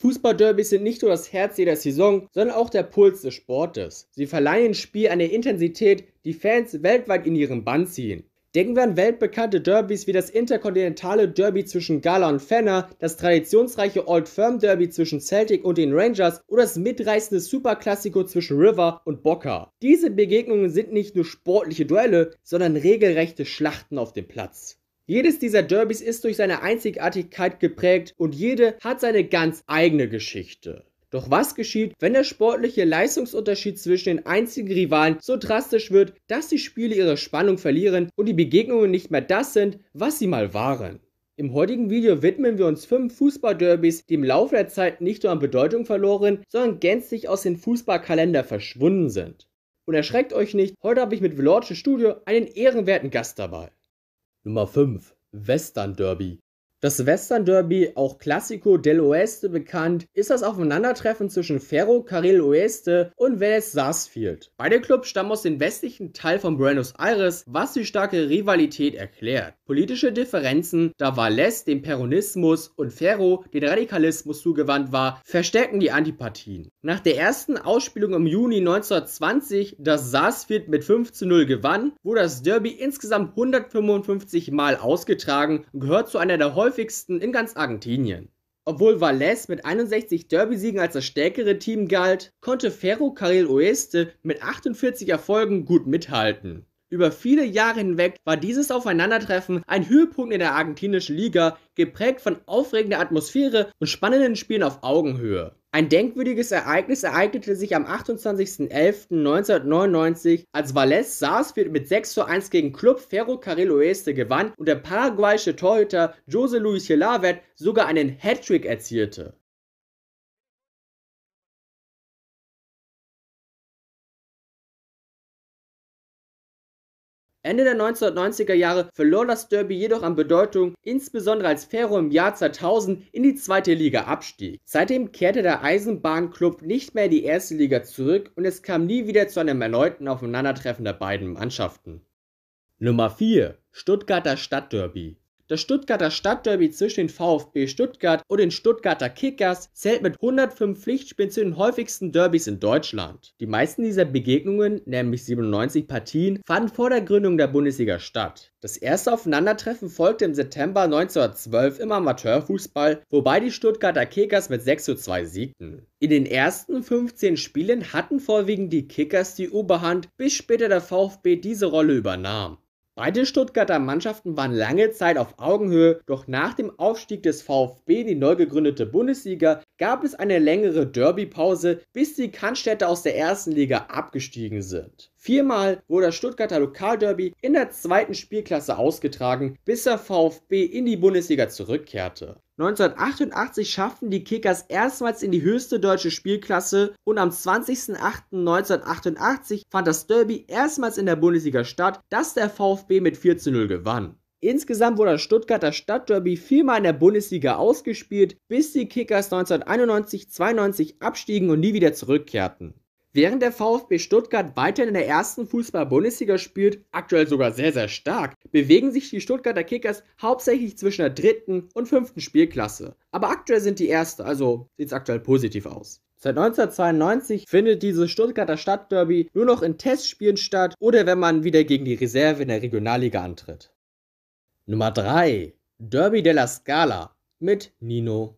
Fußballderbys sind nicht nur das Herz jeder Saison, sondern auch der Puls des Sportes. Sie verleihen dem Spiel eine Intensität, die Fans weltweit in ihren Bann ziehen. Denken wir an weltbekannte Derbys wie das interkontinentale Derby zwischen Gala und Fenner, das traditionsreiche Old Firm Derby zwischen Celtic und den Rangers oder das mitreißende Superklassiko zwischen River und Boca. Diese Begegnungen sind nicht nur sportliche Duelle, sondern regelrechte Schlachten auf dem Platz. Jedes dieser Derbys ist durch seine Einzigartigkeit geprägt und jede hat seine ganz eigene Geschichte. Doch was geschieht, wenn der sportliche Leistungsunterschied zwischen den einzigen Rivalen so drastisch wird, dass die Spiele ihre Spannung verlieren und die Begegnungen nicht mehr das sind, was sie mal waren? Im heutigen Video widmen wir uns fünf Fußballderbys, die im Laufe der Zeit nicht nur an Bedeutung verloren, sondern gänzlich aus dem Fußballkalender verschwunden sind. Und erschreckt euch nicht, heute habe ich mit Veloce Studio einen ehrenwerten Gast dabei. Nummer 5 Western Derby das Western Derby, auch Clásico del Oeste bekannt, ist das Aufeinandertreffen zwischen Ferro Ferrocarril Oeste und Vélez Sarsfield. Beide Clubs stammen aus dem westlichen Teil von Buenos Aires, was die starke Rivalität erklärt. Politische Differenzen, da Vélez dem Peronismus und Ferro den Radikalismus zugewandt war, verstärken die Antipathien. Nach der ersten Ausspielung im Juni 1920, das Sarsfield mit 5 zu 0 gewann, wurde das Derby insgesamt 155 Mal ausgetragen und gehört zu einer der häufigsten häufigsten in ganz Argentinien. Obwohl Valles mit 61 Derby-Siegen als das stärkere Team galt, konnte Ferro Carril Oeste mit 48 Erfolgen gut mithalten. Über viele Jahre hinweg war dieses Aufeinandertreffen ein Höhepunkt in der argentinischen Liga, geprägt von aufregender Atmosphäre und spannenden Spielen auf Augenhöhe. Ein denkwürdiges Ereignis ereignete sich am 28.11.1999, als Valles Sarsfield mit 6 zu 1 gegen Club Ferro Carrillo Este gewann und der paraguayische Torhüter Jose Luis Chilavet sogar einen Hattrick erzielte. Ende der 1990er Jahre verlor das Derby jedoch an Bedeutung, insbesondere als Ferro im Jahr 2000 in die zweite Liga abstieg. Seitdem kehrte der Eisenbahnklub nicht mehr in die erste Liga zurück und es kam nie wieder zu einem erneuten Aufeinandertreffen der beiden Mannschaften. Nummer 4 Stuttgarter Stadtderby das Stuttgarter Stadtderby zwischen den VfB Stuttgart und den Stuttgarter Kickers zählt mit 105 Pflichtspielen zu den häufigsten Derbys in Deutschland. Die meisten dieser Begegnungen, nämlich 97 Partien, fanden vor der Gründung der Bundesliga statt. Das erste Aufeinandertreffen folgte im September 1912 im Amateurfußball, wobei die Stuttgarter Kickers mit 6 zu 2 siegten. In den ersten 15 Spielen hatten vorwiegend die Kickers die Oberhand, bis später der VfB diese Rolle übernahm. Beide Stuttgarter Mannschaften waren lange Zeit auf Augenhöhe, doch nach dem Aufstieg des VfB in die neu gegründete Bundesliga gab es eine längere Derbypause, bis die Cannstätter aus der ersten Liga abgestiegen sind. Viermal wurde das Stuttgarter Lokalderby in der zweiten Spielklasse ausgetragen, bis der VfB in die Bundesliga zurückkehrte. 1988 schafften die Kickers erstmals in die höchste deutsche Spielklasse und am 20.08.1988 fand das Derby erstmals in der Bundesliga statt, das der VfB mit 4 zu 0 gewann. Insgesamt wurde das Stuttgarter Stadtderby viermal in der Bundesliga ausgespielt, bis die Kickers 1991-92 abstiegen und nie wieder zurückkehrten. Während der VfB Stuttgart weiterhin in der ersten Fußball-Bundesliga spielt, aktuell sogar sehr, sehr stark, bewegen sich die Stuttgarter Kickers hauptsächlich zwischen der dritten und fünften Spielklasse. Aber aktuell sind die erste, also sieht es aktuell positiv aus. Seit 1992 findet dieses Stuttgarter Stadtderby nur noch in Testspielen statt oder wenn man wieder gegen die Reserve in der Regionalliga antritt. Nummer 3. Derby della Scala mit Nino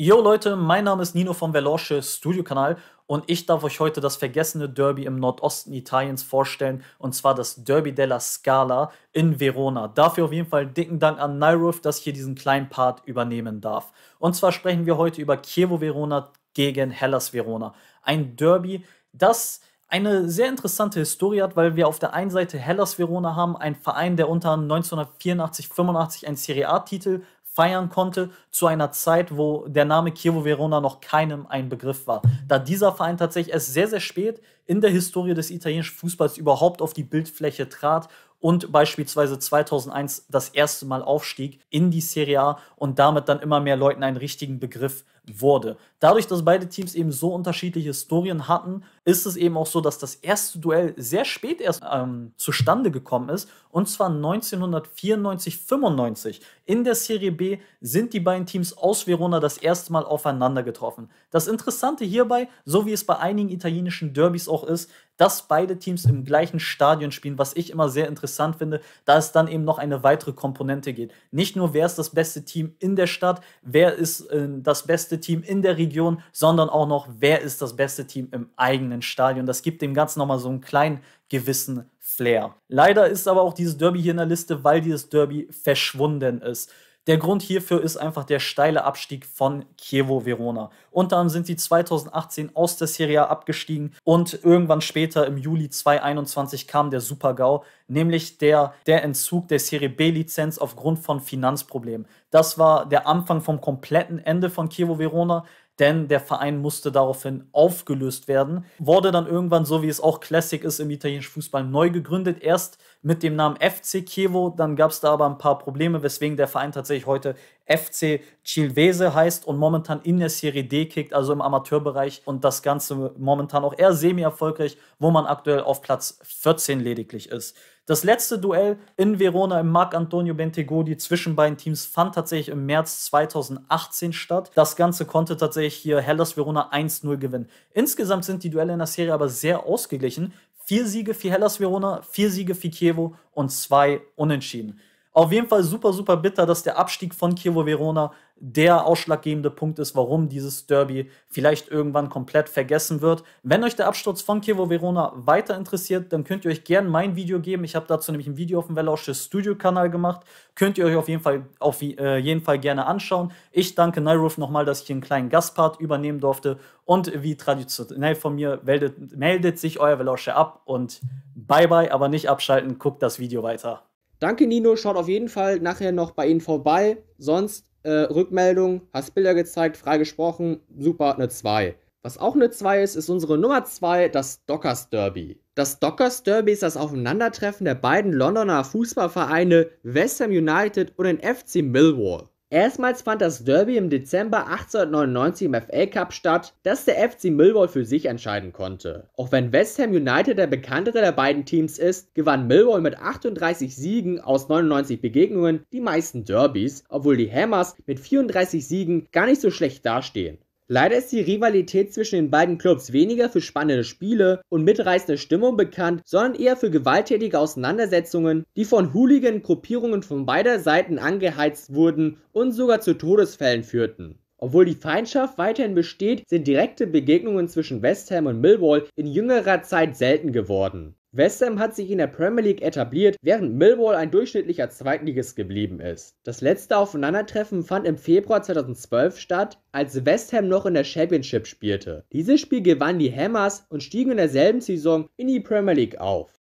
Yo Leute, mein Name ist Nino vom Veloce Kanal und ich darf euch heute das vergessene Derby im Nordosten Italiens vorstellen und zwar das Derby della Scala in Verona. Dafür auf jeden Fall dicken Dank an Nyruf, dass ich hier diesen kleinen Part übernehmen darf. Und zwar sprechen wir heute über Chievo Verona gegen Hellas Verona. Ein Derby, das eine sehr interessante Historie hat, weil wir auf der einen Seite Hellas Verona haben, ein Verein, der unter 1984, 85 einen Serie A-Titel feiern konnte, zu einer Zeit, wo der Name Chievo Verona noch keinem ein Begriff war. Da dieser Verein tatsächlich erst sehr, sehr spät in der Historie des italienischen Fußballs überhaupt auf die Bildfläche trat und beispielsweise 2001 das erste Mal aufstieg in die Serie A und damit dann immer mehr Leuten einen richtigen Begriff wurde. Dadurch, dass beide Teams eben so unterschiedliche Historien hatten, ist es eben auch so, dass das erste Duell sehr spät erst ähm, zustande gekommen ist. Und zwar 1994-95. In der Serie B sind die beiden Teams aus Verona das erste Mal aufeinander getroffen. Das Interessante hierbei, so wie es bei einigen italienischen Derbys auch ist, dass beide Teams im gleichen Stadion spielen, was ich immer sehr interessant finde, da es dann eben noch eine weitere Komponente geht. Nicht nur, wer ist das beste Team in der Stadt, wer ist äh, das beste beste Team in der Region, sondern auch noch, wer ist das beste Team im eigenen Stadion. Das gibt dem Ganzen nochmal so einen kleinen gewissen Flair. Leider ist aber auch dieses Derby hier in der Liste, weil dieses Derby verschwunden ist. Der Grund hierfür ist einfach der steile Abstieg von Chievo Verona. Unter anderem sind sie 2018 aus der Serie A abgestiegen und irgendwann später im Juli 2021 kam der Super-GAU, nämlich der, der Entzug der Serie B-Lizenz aufgrund von Finanzproblemen. Das war der Anfang vom kompletten Ende von Chievo Verona denn der Verein musste daraufhin aufgelöst werden. Wurde dann irgendwann, so wie es auch Classic ist im italienischen Fußball, neu gegründet. Erst mit dem Namen FC Chievo, dann gab es da aber ein paar Probleme, weswegen der Verein tatsächlich heute FC Chilvese heißt und momentan in der Serie D kickt, also im Amateurbereich und das Ganze momentan auch eher semi-erfolgreich, wo man aktuell auf Platz 14 lediglich ist. Das letzte Duell in Verona im Marc Antonio Bentegodi zwischen beiden Teams fand tatsächlich im März 2018 statt. Das Ganze konnte tatsächlich hier Hellas Verona 1-0 gewinnen. Insgesamt sind die Duelle in der Serie aber sehr ausgeglichen. Vier Siege für Hellas Verona, vier Siege für Chievo und zwei Unentschieden. Auf jeden Fall super, super bitter, dass der Abstieg von Chievo Verona der ausschlaggebende Punkt ist, warum dieses Derby vielleicht irgendwann komplett vergessen wird. Wenn euch der Absturz von Chievo Verona weiter interessiert, dann könnt ihr euch gerne mein Video geben. Ich habe dazu nämlich ein Video auf dem Vellausche Studio-Kanal gemacht. Könnt ihr euch auf jeden Fall, auf äh, jeden Fall gerne anschauen. Ich danke Nyroof nochmal, dass ich hier einen kleinen Gastpart übernehmen durfte. Und wie traditionell von mir, meldet, meldet sich euer Vellausche ab und bye bye, aber nicht abschalten, guckt das Video weiter. Danke Nino, schaut auf jeden Fall nachher noch bei Ihnen vorbei. Sonst äh, Rückmeldung, hast Bilder gezeigt, frei gesprochen, super, eine 2. Was auch eine 2 ist, ist unsere Nummer 2, das Dockers Derby. Das Dockers Derby ist das Aufeinandertreffen der beiden Londoner Fußballvereine West Ham United und den FC Millwall. Erstmals fand das Derby im Dezember 1899 im FA Cup statt, das der FC Millwall für sich entscheiden konnte. Auch wenn West Ham United der bekanntere der beiden Teams ist, gewann Millwall mit 38 Siegen aus 99 Begegnungen die meisten Derbys, obwohl die Hammers mit 34 Siegen gar nicht so schlecht dastehen. Leider ist die Rivalität zwischen den beiden Clubs weniger für spannende Spiele und mitreißende Stimmung bekannt, sondern eher für gewalttätige Auseinandersetzungen, die von Hooligan-Gruppierungen von beider Seiten angeheizt wurden und sogar zu Todesfällen führten. Obwohl die Feindschaft weiterhin besteht, sind direkte Begegnungen zwischen West Ham und Millwall in jüngerer Zeit selten geworden. West Ham hat sich in der Premier League etabliert, während Millwall ein durchschnittlicher Zweitligist geblieben ist. Das letzte Aufeinandertreffen fand im Februar 2012 statt, als West Ham noch in der Championship spielte. Dieses Spiel gewannen die Hammers und stiegen in derselben Saison in die Premier League auf.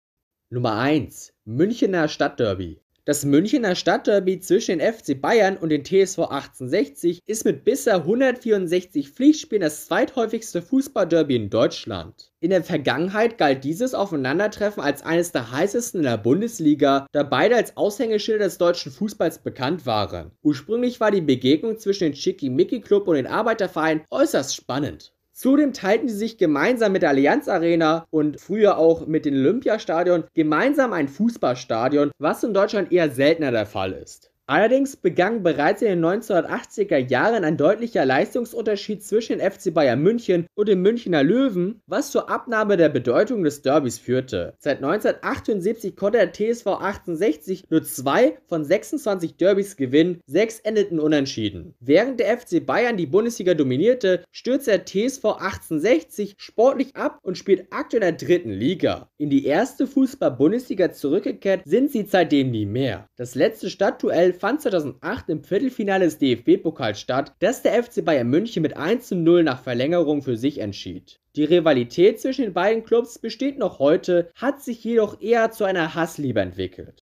Nummer 1 Münchener Stadtderby das Münchner Stadtderby zwischen den FC Bayern und den TSV 1860 ist mit bisher 164 Pflichtspielen das zweithäufigste Fußballderby in Deutschland. In der Vergangenheit galt dieses Aufeinandertreffen als eines der heißesten in der Bundesliga, da beide als Aushängeschilder des deutschen Fußballs bekannt waren. Ursprünglich war die Begegnung zwischen dem Mickey club und den Arbeitervereinen äußerst spannend. Zudem teilten sie sich gemeinsam mit der Allianz Arena und früher auch mit dem Olympiastadion gemeinsam ein Fußballstadion, was in Deutschland eher seltener der Fall ist. Allerdings begann bereits in den 1980er Jahren ein deutlicher Leistungsunterschied zwischen dem FC Bayern München und den Münchner Löwen, was zur Abnahme der Bedeutung des Derbys führte. Seit 1978 konnte der TSV 68 nur zwei von 26 Derbys gewinnen, sechs endeten unentschieden. Während der FC Bayern die Bundesliga dominierte, stürzte der TSV 1860 sportlich ab und spielt aktuell in der dritten Liga. In die erste Fußball-Bundesliga zurückgekehrt sind sie seitdem nie mehr. Das letzte Stadtduell fand 2008 im Viertelfinale des DFB-Pokals statt, das der FC Bayern München mit 1 0 nach Verlängerung für sich entschied. Die Rivalität zwischen den beiden Clubs besteht noch heute, hat sich jedoch eher zu einer Hassliebe entwickelt.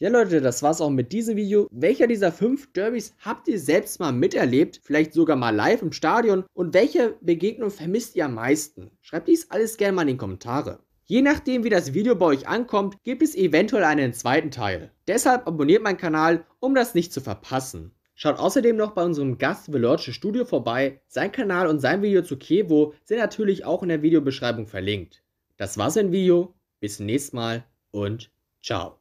Ja Leute, das war's auch mit diesem Video. Welcher dieser fünf Derbys habt ihr selbst mal miterlebt? Vielleicht sogar mal live im Stadion? Und welche Begegnung vermisst ihr am meisten? Schreibt dies alles gerne mal in die Kommentare. Je nachdem, wie das Video bei euch ankommt, gibt es eventuell einen zweiten Teil. Deshalb abonniert meinen Kanal, um das nicht zu verpassen. Schaut außerdem noch bei unserem Gast Veloce Studio vorbei. Sein Kanal und sein Video zu Kevo sind natürlich auch in der Videobeschreibung verlinkt. Das war's im Video, bis zum nächsten Mal und ciao.